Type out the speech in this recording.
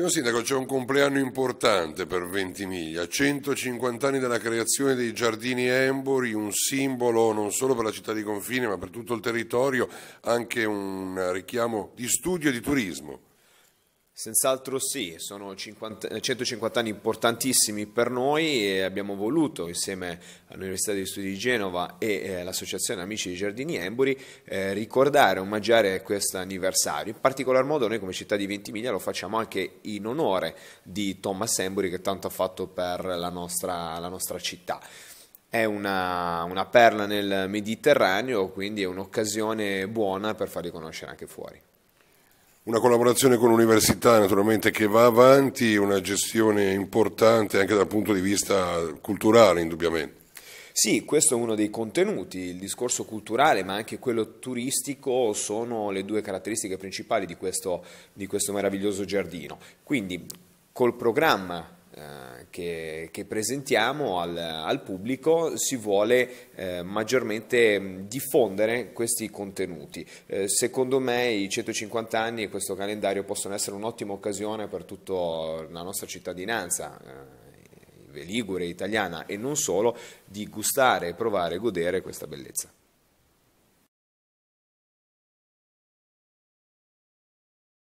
Signor Sindaco, c'è un compleanno importante per Ventimiglia, 150 anni dalla creazione dei giardini Embori, un simbolo non solo per la città di confine ma per tutto il territorio, anche un richiamo di studio e di turismo. Senz'altro sì, sono 50, 150 anni importantissimi per noi e abbiamo voluto insieme all'Università degli Studi di Genova e eh, all'Associazione Amici dei Giardini Emboli eh, ricordare, omaggiare questo anniversario. In particolar modo noi come città di Ventimiglia lo facciamo anche in onore di Thomas Emboli che tanto ha fatto per la nostra, la nostra città. È una, una perla nel Mediterraneo, quindi è un'occasione buona per farli conoscere anche fuori una collaborazione con l'università naturalmente che va avanti, una gestione importante anche dal punto di vista culturale indubbiamente. Sì, questo è uno dei contenuti, il discorso culturale ma anche quello turistico sono le due caratteristiche principali di questo, di questo meraviglioso giardino. Quindi col programma che, che presentiamo al, al, pubblico si vuole eh, maggiormente mm, diffondere questi contenuti. Eh, secondo me i 150 anni e questo calendario possono essere un'ottima occasione per tutta la nostra cittadinanza. Eh, Ligure, italiana e non solo, di gustare, provare e godere questa bellezza.